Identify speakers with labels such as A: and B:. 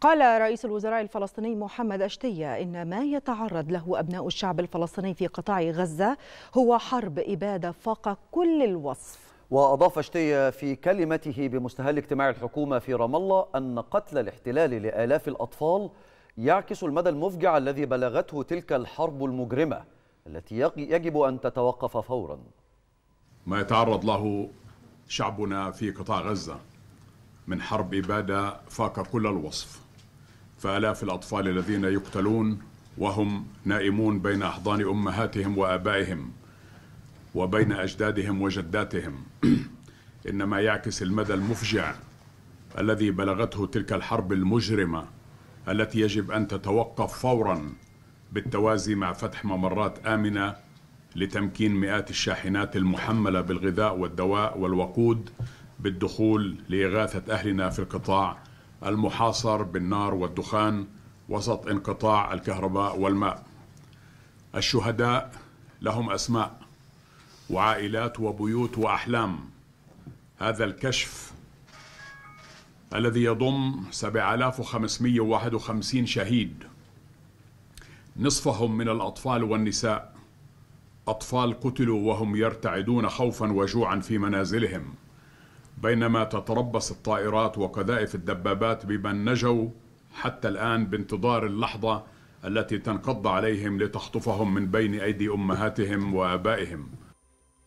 A: قال رئيس الوزراء الفلسطيني محمد أشتية إن ما يتعرض له أبناء الشعب الفلسطيني في قطاع غزة هو حرب إبادة فاق كل الوصف
B: وأضاف أشتية في كلمته بمستهل اجتماع الحكومة في رام الله أن قتل الاحتلال لآلاف الأطفال يعكس المدى المفجع الذي بلغته تلك الحرب المجرمة التي يجب أن تتوقف فورا
C: ما يتعرض له شعبنا في قطاع غزة من حرب إبادة فاق كل الوصف فآلاف الأطفال الذين يقتلون وهم نائمون بين أحضان أمهاتهم وآبائهم وبين أجدادهم وجداتهم إنما يعكس المدى المفجع الذي بلغته تلك الحرب المجرمة التي يجب أن تتوقف فورا بالتوازي مع فتح ممرات آمنة لتمكين مئات الشاحنات المحملة بالغذاء والدواء والوقود بالدخول لإغاثة أهلنا في القطاع المحاصر بالنار والدخان وسط انقطاع الكهرباء والماء الشهداء لهم أسماء وعائلات وبيوت وأحلام هذا الكشف الذي يضم 7551 شهيد نصفهم من الأطفال والنساء أطفال قتلوا وهم يرتعدون خوفا وجوعا في منازلهم بينما تتربص الطائرات وقذائف الدبابات بمن نجوا حتى الآن بانتظار اللحظة التي تنقض عليهم لتخطفهم من بين أيدي أمهاتهم وآبائهم